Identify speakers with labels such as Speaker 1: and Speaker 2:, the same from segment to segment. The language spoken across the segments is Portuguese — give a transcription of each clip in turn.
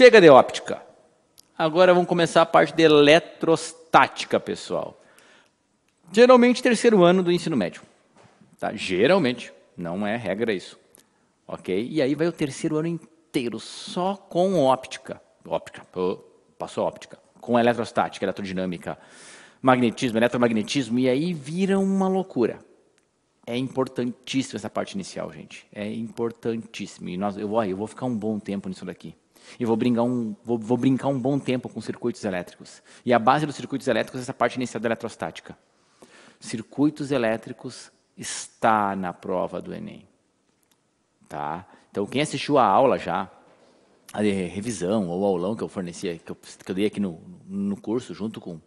Speaker 1: Chega de óptica. Agora vamos começar a parte de eletrostática, pessoal. Geralmente terceiro ano do ensino médio. Tá? Geralmente, não é regra isso. Ok? E aí vai o terceiro ano inteiro só com óptica. Óptica, oh, passou óptica. Com eletrostática, eletrodinâmica, magnetismo, eletromagnetismo, e aí vira uma loucura. É importantíssima essa parte inicial, gente. É importantíssimo. E nós, eu, eu vou ficar um bom tempo nisso daqui. E vou brincar, um, vou, vou brincar um bom tempo com circuitos elétricos. E a base dos circuitos elétricos é essa parte inicial da eletrostática. Circuitos elétricos está na prova do Enem. Tá? Então, quem assistiu a aula já, a revisão ou aulão que eu fornecia, que eu, que eu dei aqui no, no curso, junto com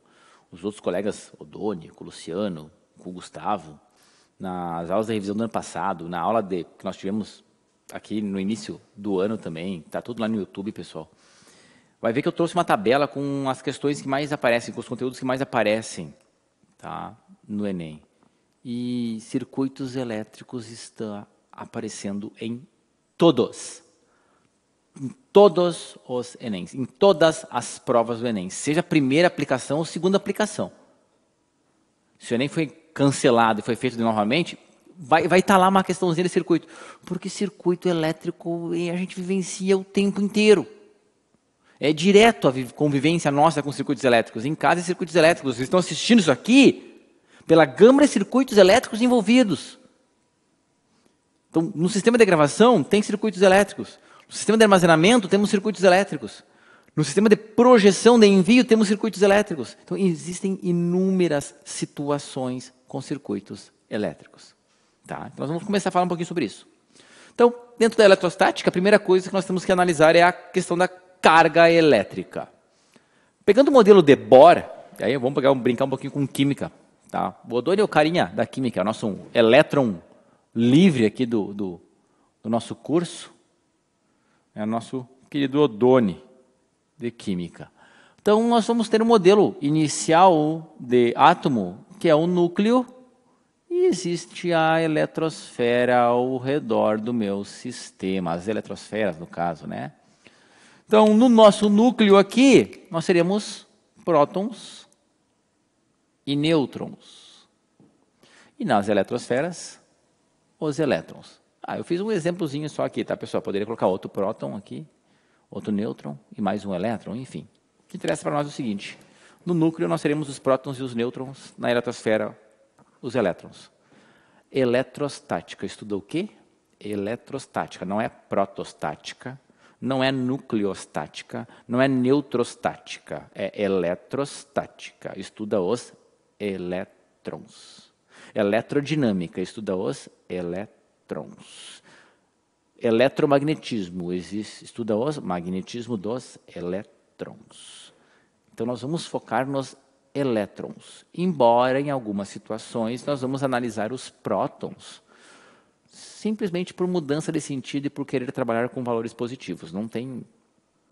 Speaker 1: os outros colegas, o Doni, com o Luciano, com o Gustavo, nas aulas de revisão do ano passado, na aula de, que nós tivemos aqui no início do ano também, está tudo lá no YouTube, pessoal. Vai ver que eu trouxe uma tabela com as questões que mais aparecem, com os conteúdos que mais aparecem, tá? No Enem. E circuitos elétricos está aparecendo em todos. Em todos os Enems, em todas as provas do Enem, seja a primeira aplicação ou segunda aplicação. Se o Enem foi cancelado e foi feito novamente, vai vai estar tá lá uma questãozinha de circuito, porque circuito elétrico a gente vivencia o tempo inteiro. É direto a convivência nossa com circuitos elétricos, em casa e é circuitos elétricos. Vocês estão assistindo isso aqui pela gama de circuitos elétricos envolvidos. Então, no sistema de gravação tem circuitos elétricos. No sistema de armazenamento temos circuitos elétricos. No sistema de projeção de envio temos circuitos elétricos. Então, existem inúmeras situações com circuitos elétricos. Tá? Então, nós vamos começar a falar um pouquinho sobre isso. Então, dentro da eletrostática, a primeira coisa que nós temos que analisar é a questão da carga elétrica. Pegando o modelo de Bohr, aí vamos pegar, brincar um pouquinho com química. Tá? O Odônio é o carinha da química, é o nosso elétron livre aqui do, do, do nosso curso. É o nosso querido Odone de química. Então, nós vamos ter um modelo inicial de átomo, que é o núcleo existe a eletrosfera ao redor do meu sistema, as eletrosferas no caso, né? Então, no nosso núcleo aqui, nós teríamos prótons e nêutrons. E nas eletrosferas, os elétrons. Ah, eu fiz um exemplozinho só aqui, tá, pessoal? Poderia colocar outro próton aqui, outro nêutron e mais um elétron, enfim. O que interessa para nós é o seguinte: no núcleo nós teremos os prótons e os nêutrons, na eletrosfera os elétrons. Eletrostática estuda o quê? Eletrostática, não é protostática, não é nucleostática, não é neutrostática, é eletrostática, estuda os elétrons. Eletrodinâmica estuda os elétrons. Eletromagnetismo estuda os magnetismo dos elétrons. Então nós vamos focar nos elétrons. Embora em algumas situações nós vamos analisar os prótons, simplesmente por mudança de sentido e por querer trabalhar com valores positivos. Não tem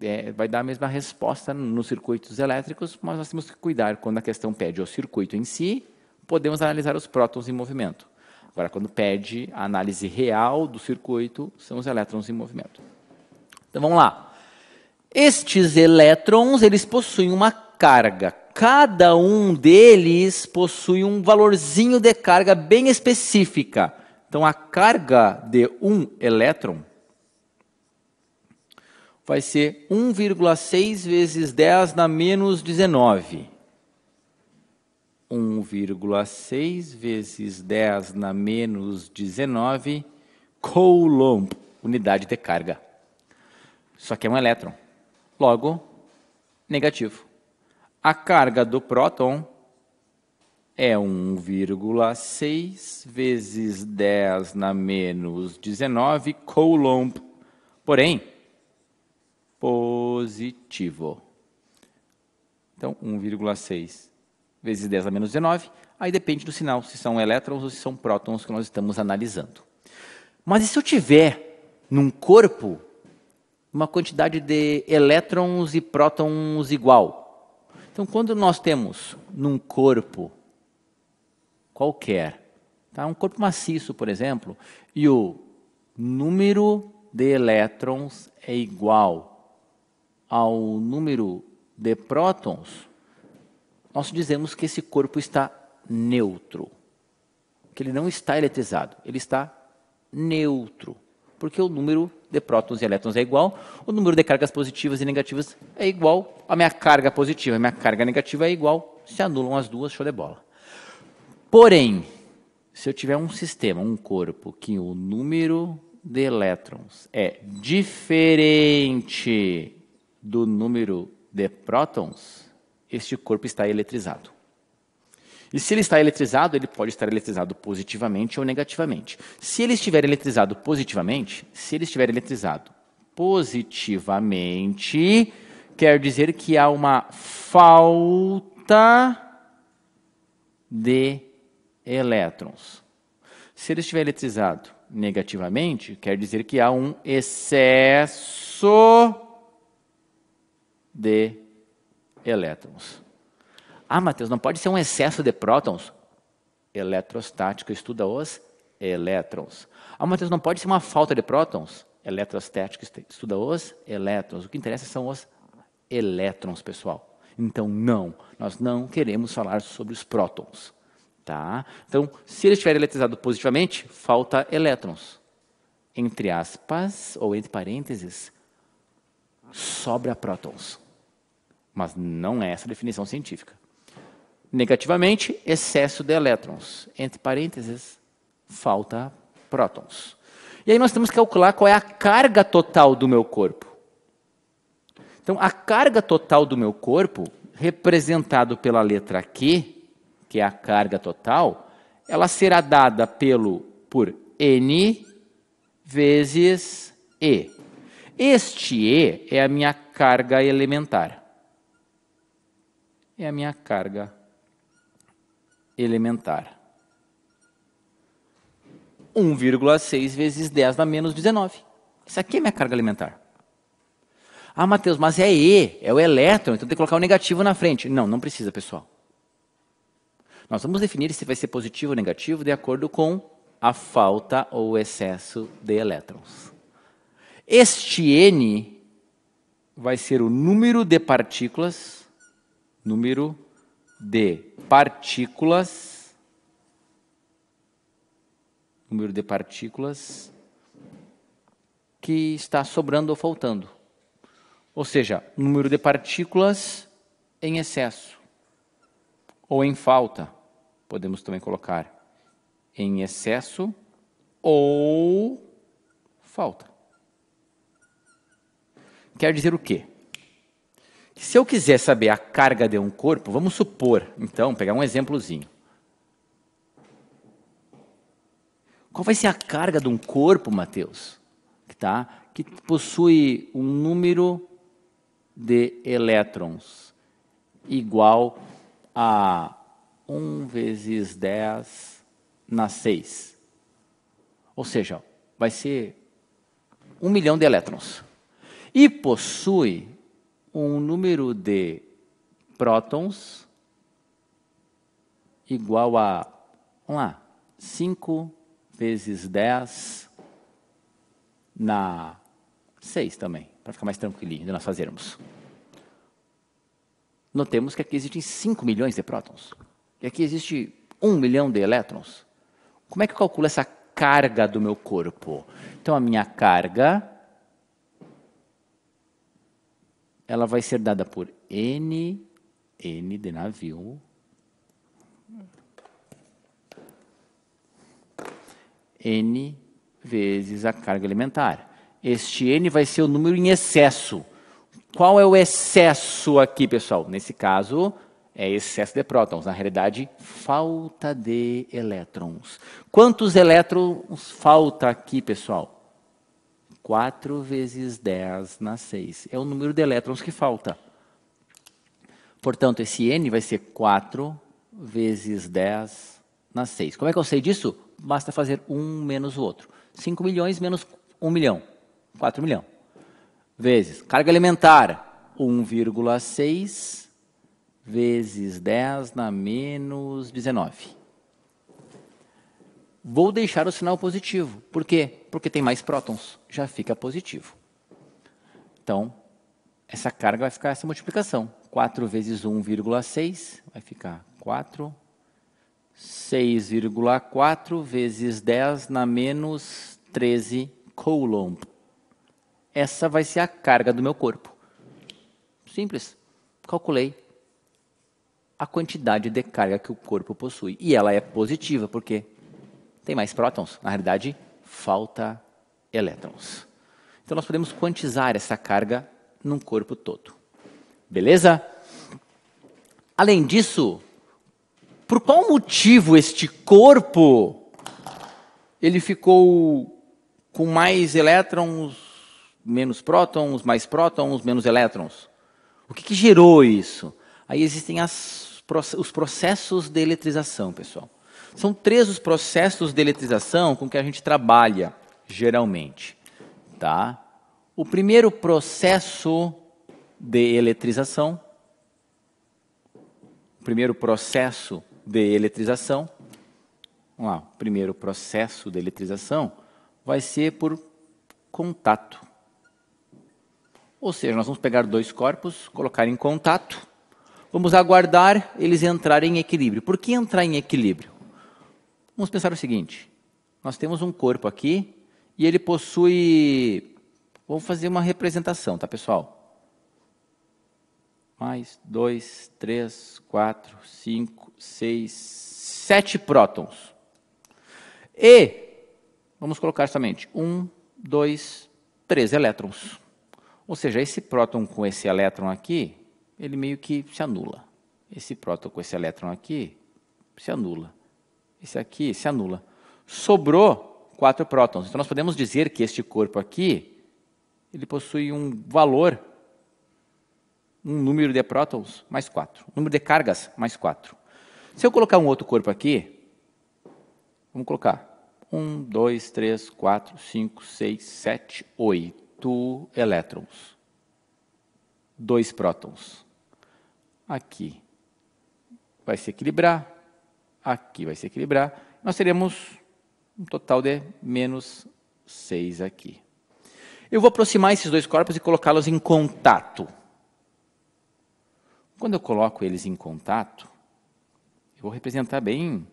Speaker 1: é, vai dar a mesma resposta nos circuitos elétricos, mas nós temos que cuidar quando a questão pede o circuito em si, podemos analisar os prótons em movimento. Agora, quando pede a análise real do circuito, são os elétrons em movimento. Então vamos lá. Estes elétrons, eles possuem uma carga. Cada um deles possui um valorzinho de carga bem específica. Então, a carga de um elétron vai ser 1,6 vezes 10 na menos 19. 1,6 vezes 10 na menos 19 coulomb, unidade de carga. Só que é um elétron. Logo, negativo. A carga do próton é 1,6 vezes 10 na menos 19 coulomb, porém positivo. Então, 1,6 vezes 10 a menos 19, aí depende do sinal, se são elétrons ou se são prótons que nós estamos analisando. Mas e se eu tiver num corpo uma quantidade de elétrons e prótons igual? Então, quando nós temos num corpo qualquer, tá? um corpo maciço, por exemplo, e o número de elétrons é igual ao número de prótons, nós dizemos que esse corpo está neutro. Que ele não está eletrizado, ele está neutro. Porque o número de prótons e elétrons é igual, o número de cargas positivas e negativas é igual, a minha carga positiva e a minha carga negativa é igual, se anulam as duas, show de bola. Porém, se eu tiver um sistema, um corpo, que o número de elétrons é diferente do número de prótons, este corpo está eletrizado. E se ele está eletrizado, ele pode estar eletrizado positivamente ou negativamente. Se ele estiver eletrizado positivamente, se ele estiver eletrizado positivamente, quer dizer que há uma falta de elétrons. Se ele estiver eletrizado negativamente, quer dizer que há um excesso de elétrons. Ah, Matheus, não pode ser um excesso de prótons? eletrostático. estuda os elétrons. Ah, Matheus, não pode ser uma falta de prótons? eletrostático. estuda os elétrons. O que interessa são os elétrons, pessoal. Então, não, nós não queremos falar sobre os prótons. Tá? Então, se ele estiver eletrizado positivamente, falta elétrons. Entre aspas, ou entre parênteses, sobra prótons. Mas não é essa a definição científica. Negativamente, excesso de elétrons. Entre parênteses, falta prótons. E aí nós temos que calcular qual é a carga total do meu corpo. Então, a carga total do meu corpo, representado pela letra Q, que é a carga total, ela será dada pelo por N vezes E. Este E é a minha carga elementar. É a minha carga elementar. 1,6 vezes 10 dá menos 19. Isso aqui é minha carga elementar. Ah, Matheus, mas é E, é o elétron, então tem que colocar o negativo na frente. Não, não precisa, pessoal. Nós vamos definir se vai ser positivo ou negativo de acordo com a falta ou o excesso de elétrons. Este N vai ser o número de partículas, número de partículas, número de partículas que está sobrando ou faltando. Ou seja, número de partículas em excesso ou em falta, podemos também colocar em excesso ou falta. Quer dizer o quê? Se eu quiser saber a carga de um corpo, vamos supor, então, pegar um exemplozinho. Qual vai ser a carga de um corpo, Mateus, que, tá, que possui um número de elétrons igual a 1 vezes 10 na 6? Ou seja, vai ser 1 milhão de elétrons. E possui um número de prótons igual a, vamos lá, 5 vezes 10 na 6 também, para ficar mais tranquilinho de nós fazermos. Notemos que aqui existem 5 milhões de prótons. E aqui existe 1 milhão de elétrons. Como é que eu calculo essa carga do meu corpo? Então, a minha carga ela vai ser dada por N, N de navio, N vezes a carga alimentar. Este N vai ser o número em excesso. Qual é o excesso aqui, pessoal? Nesse caso, é excesso de prótons. Na realidade, falta de elétrons. Quantos elétrons falta aqui, pessoal? 4 vezes 10 na 6. É o número de elétrons que falta. Portanto, esse N vai ser 4 vezes 10 na 6. Como é que eu sei disso? Basta fazer um menos o outro. 5 milhões menos 1 milhão. 4 milhão. Vezes carga elementar. 1,6 vezes 10 na menos 19 vou deixar o sinal positivo. Por quê? Porque tem mais prótons, já fica positivo. Então, essa carga vai ficar essa multiplicação. 4 vezes 1,6 vai ficar 4. 6,4 vezes 10 na menos 13 coulomb. Essa vai ser a carga do meu corpo. Simples. Calculei a quantidade de carga que o corpo possui. E ela é positiva, porque tem mais prótons, na realidade falta elétrons. Então nós podemos quantizar essa carga num corpo todo. Beleza? Além disso, por qual motivo este corpo ele ficou com mais elétrons, menos prótons, mais prótons, menos elétrons? O que, que gerou isso? Aí existem as, os processos de eletrização, pessoal. São três os processos de eletrização com que a gente trabalha, geralmente. Tá? O primeiro processo de eletrização, o primeiro processo de eletrização, vamos lá, o primeiro processo de eletrização vai ser por contato. Ou seja, nós vamos pegar dois corpos, colocar em contato, vamos aguardar eles entrarem em equilíbrio. Por que entrar em equilíbrio? Vamos pensar o seguinte: nós temos um corpo aqui e ele possui. Vamos fazer uma representação, tá, pessoal? Mais dois, três, quatro, cinco, seis, sete prótons. E vamos colocar somente um, dois, três elétrons. Ou seja, esse próton com esse elétron aqui, ele meio que se anula. Esse próton com esse elétron aqui se anula esse aqui se anula. Sobrou quatro prótons. Então nós podemos dizer que este corpo aqui, ele possui um valor, um número de prótons mais quatro, um número de cargas mais quatro. Se eu colocar um outro corpo aqui, vamos colocar um, dois, três, quatro, cinco, seis, sete, oito elétrons. Dois prótons. Aqui vai se equilibrar, aqui vai se equilibrar, nós teremos um total de menos 6 aqui. Eu vou aproximar esses dois corpos e colocá-los em contato. Quando eu coloco eles em contato, eu vou representar bem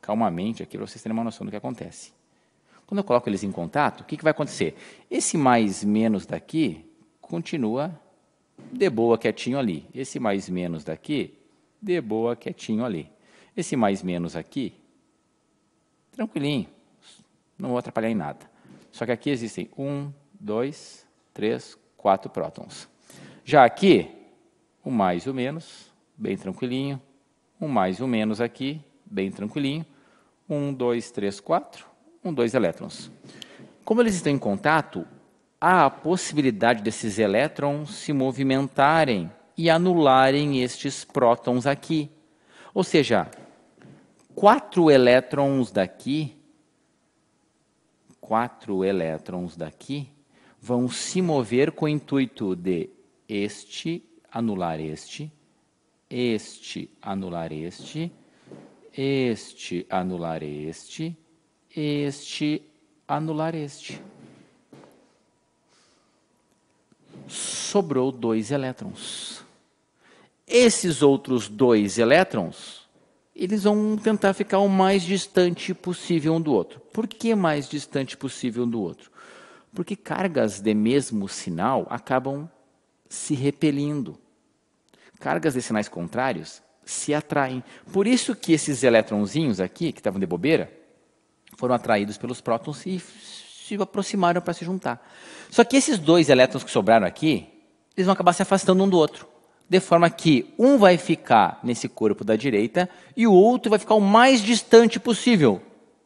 Speaker 1: calmamente aqui para vocês terem uma noção do que acontece. Quando eu coloco eles em contato, o que, que vai acontecer? Esse mais menos daqui continua de boa, quietinho ali. Esse mais menos daqui de boa, quietinho ali. Esse mais menos aqui, tranquilinho, não vou atrapalhar em nada. Só que aqui existem um, dois, três, quatro prótons. Já aqui, o mais o menos, bem tranquilinho. Um mais o menos aqui, bem tranquilinho. Um, dois, três, quatro. Um, dois elétrons. Como eles estão em contato, há a possibilidade desses elétrons se movimentarem e anularem estes prótons aqui. Ou seja, quatro elétrons daqui, quatro elétrons daqui, vão se mover com o intuito de este anular este, este anular este, este anular este, este anular este. Sobrou dois elétrons. Esses outros dois elétrons, eles vão tentar ficar o mais distante possível um do outro. Por que mais distante possível um do outro? Porque cargas de mesmo sinal acabam se repelindo. Cargas de sinais contrários se atraem. Por isso que esses elétronzinhos aqui, que estavam de bobeira, foram atraídos pelos prótons e se aproximaram para se juntar. Só que esses dois elétrons que sobraram aqui, eles vão acabar se afastando um do outro de forma que um vai ficar nesse corpo da direita e o outro vai ficar o mais distante possível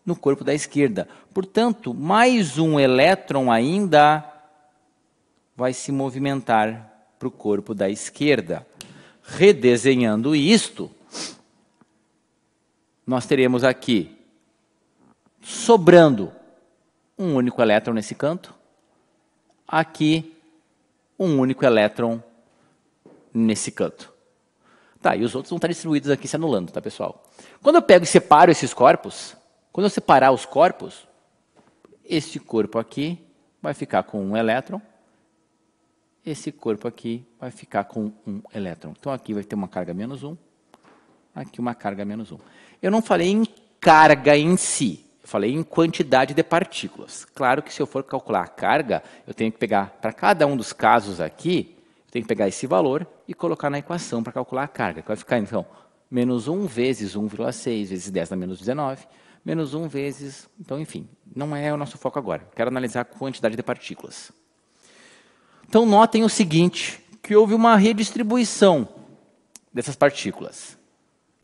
Speaker 1: no corpo da esquerda. Portanto, mais um elétron ainda vai se movimentar para o corpo da esquerda. Redesenhando isto, nós teremos aqui sobrando um único elétron nesse canto, aqui um único elétron nesse canto. Tá, e os outros vão estar distribuídos aqui se anulando, tá, pessoal? Quando eu pego e separo esses corpos, quando eu separar os corpos, este corpo aqui vai ficar com um elétron, esse corpo aqui vai ficar com um elétron. Então aqui vai ter uma carga menos um, aqui uma carga menos um. Eu não falei em carga em si, eu falei em quantidade de partículas. Claro que se eu for calcular a carga, eu tenho que pegar para cada um dos casos aqui eu tenho que pegar esse valor e colocar na equação para calcular a carga, que vai ficar, então, menos 1 vezes 1,6 vezes 10 na menos 19, menos 1 vezes... Então, enfim, não é o nosso foco agora. Quero analisar a quantidade de partículas. Então, notem o seguinte, que houve uma redistribuição dessas partículas.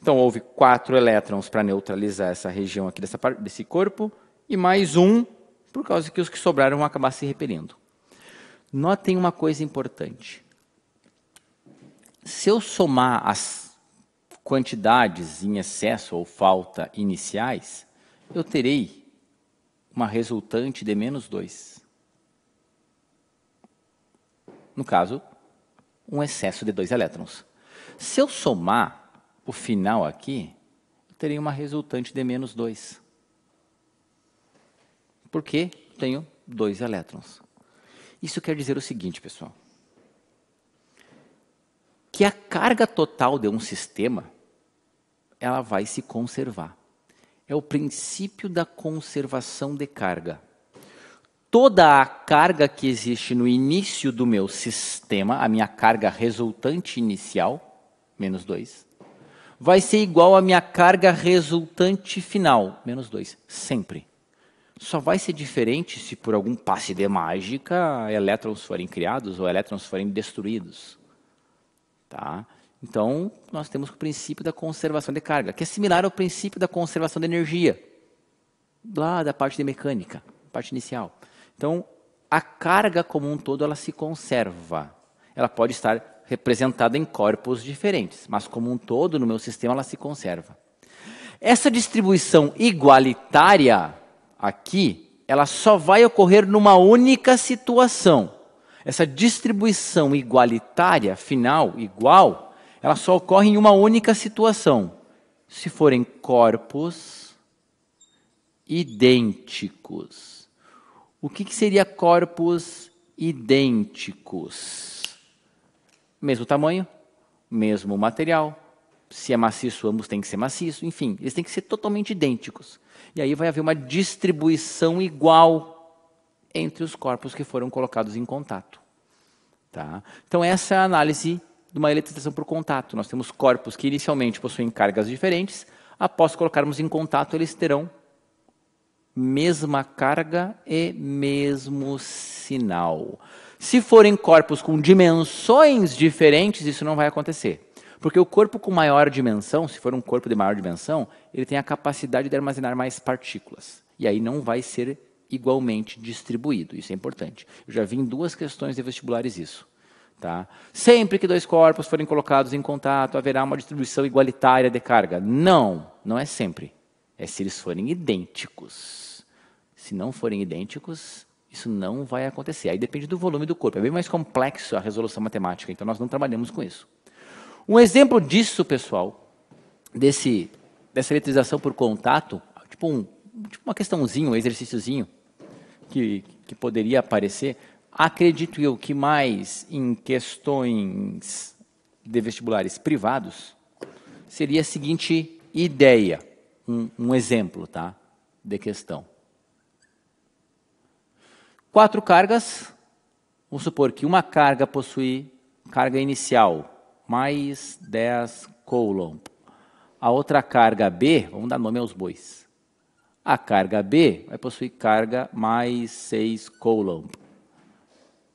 Speaker 1: Então, houve quatro elétrons para neutralizar essa região aqui dessa, desse corpo e mais um por causa que os que sobraram vão acabar se repelindo. Notem uma coisa importante se eu somar as quantidades em excesso ou falta iniciais, eu terei uma resultante de menos 2. No caso, um excesso de dois elétrons. Se eu somar o final aqui, eu terei uma resultante de menos 2. Porque tenho dois elétrons. Isso quer dizer o seguinte, pessoal que a carga total de um sistema ela vai se conservar. É o princípio da conservação de carga. Toda a carga que existe no início do meu sistema, a minha carga resultante inicial, menos 2, vai ser igual à minha carga resultante final, menos 2, sempre. Só vai ser diferente se por algum passe de mágica elétrons forem criados ou elétrons forem destruídos. Tá? Então, nós temos o princípio da conservação de carga, que é similar ao princípio da conservação de energia, lá da parte de mecânica, parte inicial. Então, a carga como um todo, ela se conserva. Ela pode estar representada em corpos diferentes, mas como um todo, no meu sistema, ela se conserva. Essa distribuição igualitária aqui, ela só vai ocorrer numa única situação, essa distribuição igualitária, final, igual, ela só ocorre em uma única situação: se forem corpos idênticos. O que, que seria corpos idênticos? Mesmo tamanho, mesmo material. Se é maciço, ambos têm que ser maciço. Enfim, eles têm que ser totalmente idênticos. E aí vai haver uma distribuição igual entre os corpos que foram colocados em contato. Tá? Então, essa é a análise de uma eletrificação por contato. Nós temos corpos que inicialmente possuem cargas diferentes, após colocarmos em contato, eles terão mesma carga e mesmo sinal. Se forem corpos com dimensões diferentes, isso não vai acontecer. Porque o corpo com maior dimensão, se for um corpo de maior dimensão, ele tem a capacidade de armazenar mais partículas. E aí não vai ser igualmente distribuído. Isso é importante. Eu já vi em duas questões de vestibulares isso. Tá? Sempre que dois corpos forem colocados em contato, haverá uma distribuição igualitária de carga. Não, não é sempre. É se eles forem idênticos. Se não forem idênticos, isso não vai acontecer. Aí depende do volume do corpo. É bem mais complexo a resolução matemática, então nós não trabalhamos com isso. Um exemplo disso, pessoal, desse, dessa eletrização por contato, tipo, um, tipo uma questãozinha, um exercíciozinho, que, que poderia aparecer, acredito eu que mais em questões de vestibulares privados, seria a seguinte ideia, um, um exemplo tá, de questão. Quatro cargas, vamos supor que uma carga possui carga inicial, mais 10 coulomb. A outra carga B, vamos dar nome aos bois, a carga B vai possuir carga mais 6 Coulomb.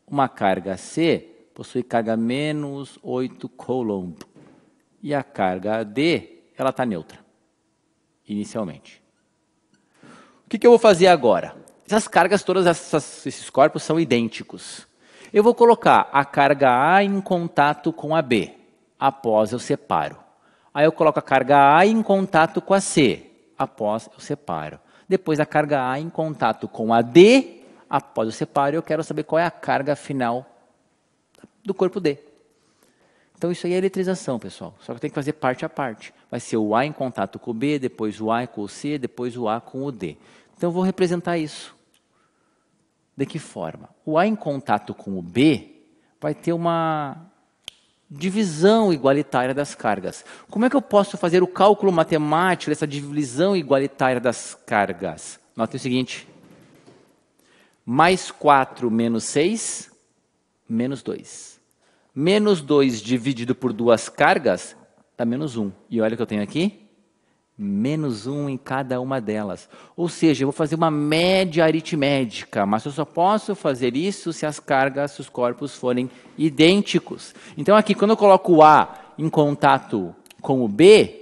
Speaker 1: Uma carga C possui carga menos 8 Coulomb. E a carga D, ela está neutra, inicialmente. O que, que, eu vou fazer agora? Essas cargas, todos esses corpos são idênticos. Eu vou colocar a carga A em contato com a B. Após eu separo. Aí eu coloco a carga A em contato com a C após eu separo. Depois a carga A em contato com a D, após eu separo, eu quero saber qual é a carga final do corpo D. Então isso aí é eletrização, pessoal. Só que tem que fazer parte a parte. Vai ser o A em contato com o B, depois o A com o C, depois o A com o D. Então eu vou representar isso. De que forma? O A em contato com o B vai ter uma divisão igualitária das cargas. Como é que eu posso fazer o cálculo matemático dessa divisão igualitária das cargas? Notem o seguinte: mais 4 menos 6, menos 2. Menos 2 dividido por duas cargas dá menos 1. E olha o que eu tenho aqui: menos um em cada uma delas. Ou seja, eu vou fazer uma média aritmética, mas eu só posso fazer isso se as cargas, se os corpos forem idênticos. Então aqui, quando eu coloco o A em contato com o B,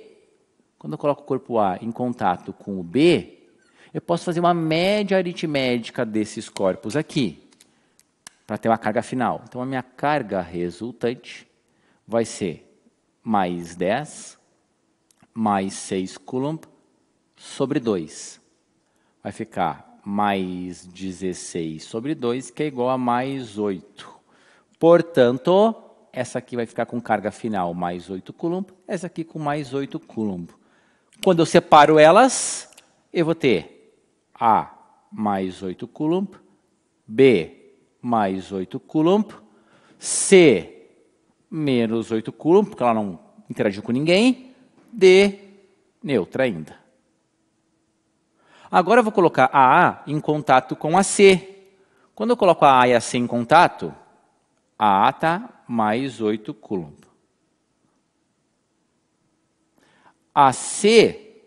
Speaker 1: quando eu coloco o corpo A em contato com o B, eu posso fazer uma média aritmética desses corpos aqui, para ter uma carga final. Então a minha carga resultante vai ser mais 10 mais 6 Coulomb sobre 2. Vai ficar mais 16 sobre 2, que é igual a mais 8. Portanto, essa aqui vai ficar com carga final mais 8 Coulomb, essa aqui com mais 8 Coulomb. Quando eu separo elas, eu vou ter A mais 8 Coulomb, B mais 8 Coulomb, C menos 8 Coulomb, porque ela não interagiu com ninguém, D neutra ainda. Agora eu vou colocar a A em contato com a C. Quando eu coloco a A e a C em contato, a A está mais 8 coulomb. A C,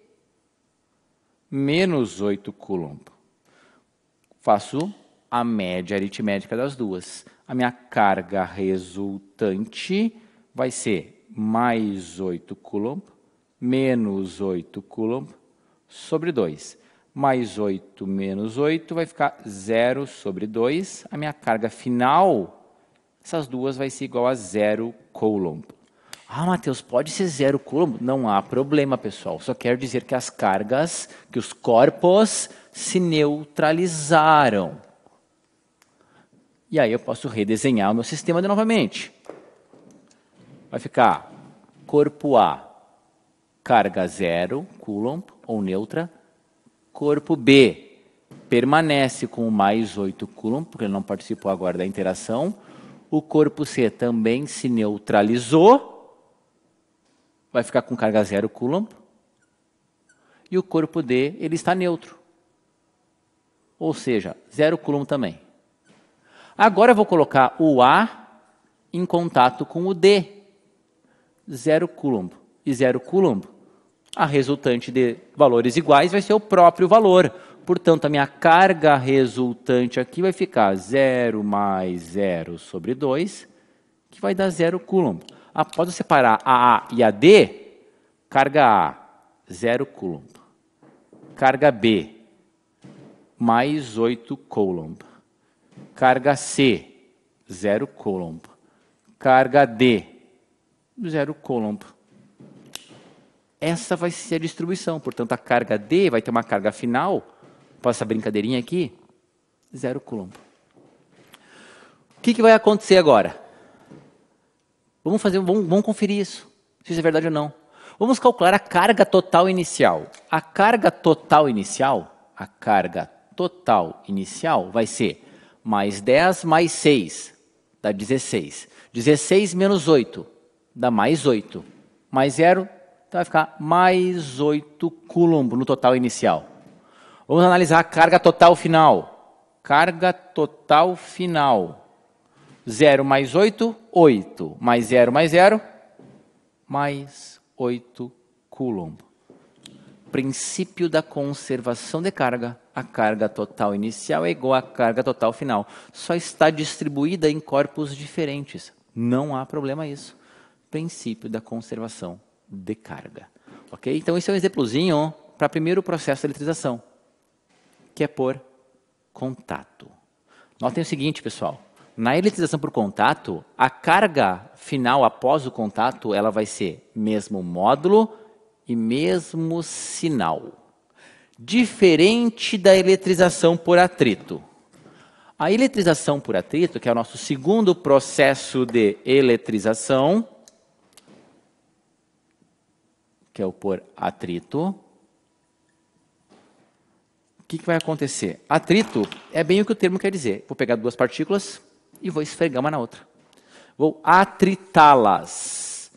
Speaker 1: menos 8 coulomb. Faço a média aritmética das duas. A minha carga resultante vai ser mais 8 coulomb menos 8 Coulomb sobre 2. Mais 8 menos 8 vai ficar 0 sobre 2. A minha carga final, essas duas, vai ser igual a 0 Coulomb. Ah, Matheus, pode ser 0 Coulomb? Não há problema, pessoal. Só quero dizer que as cargas, que os corpos se neutralizaram. E aí eu posso redesenhar o meu sistema de novamente. Vai ficar corpo A carga zero, Coulomb ou neutra. Corpo B permanece com mais 8 Coulomb, porque ele não participou agora da interação. O corpo C também se neutralizou, vai ficar com carga zero Coulomb. E o corpo D, ele está neutro. Ou seja, zero Coulomb também. Agora eu vou colocar o A em contato com o D. Zero Coulomb e 0 Coulomb. A resultante de valores iguais vai ser o próprio valor. Portanto, a minha carga resultante aqui vai ficar 0 mais 0 sobre 2, que vai dar 0 Coulomb. Após eu separar a A e a D, carga A, 0 Coulomb. Carga B, mais 8 Coulomb. Carga C, 0 Coulomb. Carga D, 0 Coulomb essa vai ser a distribuição. Portanto, a carga D vai ter uma carga final, para essa brincadeirinha aqui, zero coulomb. O que, que vai acontecer agora? Vamos fazer, vamos, vamos conferir isso, se isso é verdade ou não. Vamos calcular a carga total inicial. A carga total inicial, a carga total inicial vai ser mais 10 mais 6, dá 16. 16 menos 8, dá mais 8. Mais 0, então vai ficar mais 8 coulomb no total inicial. Vamos analisar a carga total final. Carga total final. 0 mais 8, 8. Mais 0 mais 0, mais 8 coulomb. Princípio da conservação de carga. A carga total inicial é igual à carga total final. Só está distribuída em corpos diferentes. Não há problema isso. Princípio da conservação de carga. Ok? Então, esse é um exemplozinho para primeiro o processo de eletrização, que é por contato. Notem o seguinte, pessoal. Na eletrização por contato, a carga final após o contato, ela vai ser mesmo módulo e mesmo sinal. Diferente da eletrização por atrito. A eletrização por atrito, que é o nosso segundo processo de eletrização, que é o por atrito, o que, que vai acontecer? Atrito é bem o que o termo quer dizer. Vou pegar duas partículas e vou esfregar uma na outra. Vou atritá-las.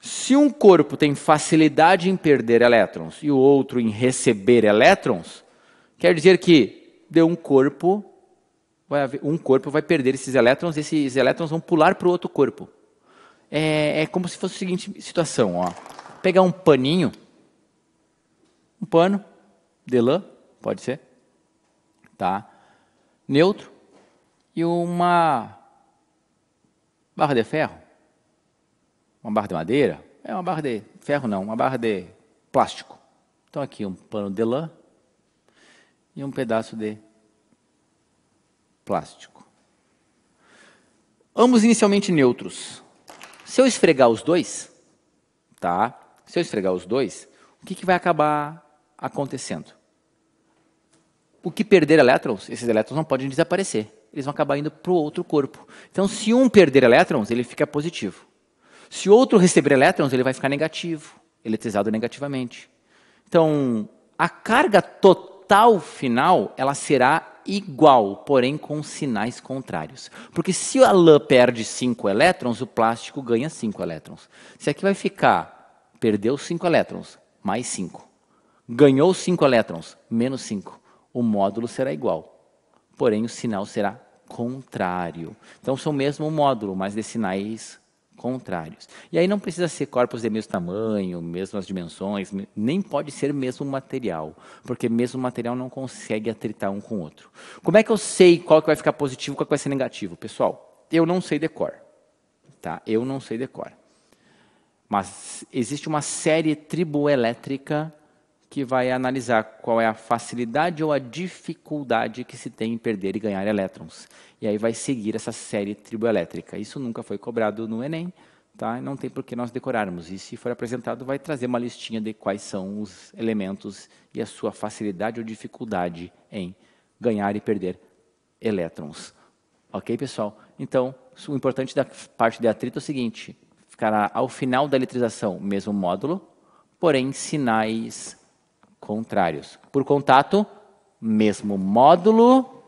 Speaker 1: Se um corpo tem facilidade em perder elétrons e o outro em receber elétrons, quer dizer que de um corpo haver, um corpo vai perder esses elétrons, esses elétrons vão pular para o outro corpo. É, é como se fosse a seguinte situação, ó pegar um paninho, um pano de lã, pode ser, tá? Neutro e uma barra de ferro, uma barra de madeira, é uma barra de ferro não, uma barra de plástico. Então aqui um pano de lã e um pedaço de plástico. Ambos inicialmente neutros. Se eu esfregar os dois, tá? Se eu esfregar os dois, o que, que vai acabar acontecendo? O que perder elétrons, esses elétrons não podem desaparecer. Eles vão acabar indo para o outro corpo. Então, se um perder elétrons, ele fica positivo. Se outro receber elétrons, ele vai ficar negativo, eletrizado negativamente. Então, a carga total final, ela será igual, porém com sinais contrários. Porque se a lã perde 5 elétrons, o plástico ganha 5 elétrons. Se aqui vai ficar Perdeu 5 elétrons, mais 5. Ganhou 5 elétrons, menos 5. O módulo será igual, porém o sinal será contrário. Então são mesmo um módulo, mas de sinais contrários. E aí não precisa ser corpos de mesmo tamanho, mesmas dimensões, nem pode ser mesmo material, porque mesmo material não consegue atritar um com o outro. Como é que eu sei qual que vai ficar positivo e qual que vai ser negativo? Pessoal, eu não sei decor. Tá? Eu não sei decor. Mas existe uma série triboelétrica que vai analisar qual é a facilidade ou a dificuldade que se tem em perder e ganhar elétrons. E aí vai seguir essa série triboelétrica. Isso nunca foi cobrado no Enem, tá? não tem por que nós decorarmos. E se for apresentado, vai trazer uma listinha de quais são os elementos e a sua facilidade ou dificuldade em ganhar e perder elétrons. Ok, pessoal? Então, o importante da parte de atrito é o seguinte: Ficará ao final da eletrização, mesmo módulo, porém sinais contrários. Por contato, mesmo módulo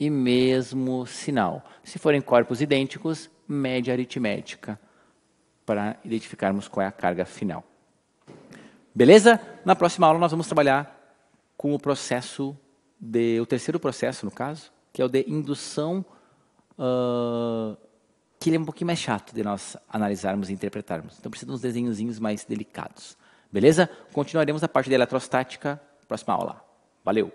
Speaker 1: e mesmo sinal. Se forem corpos idênticos, média aritmética para identificarmos qual é a carga final. Beleza? Na próxima aula nós vamos trabalhar com o processo de o terceiro processo no caso, que é o de indução uh, que ele é um pouquinho mais chato de nós analisarmos e interpretarmos. Então precisa de uns desenhozinhos mais delicados. Beleza? Continuaremos a parte da eletrostática próxima aula. Valeu!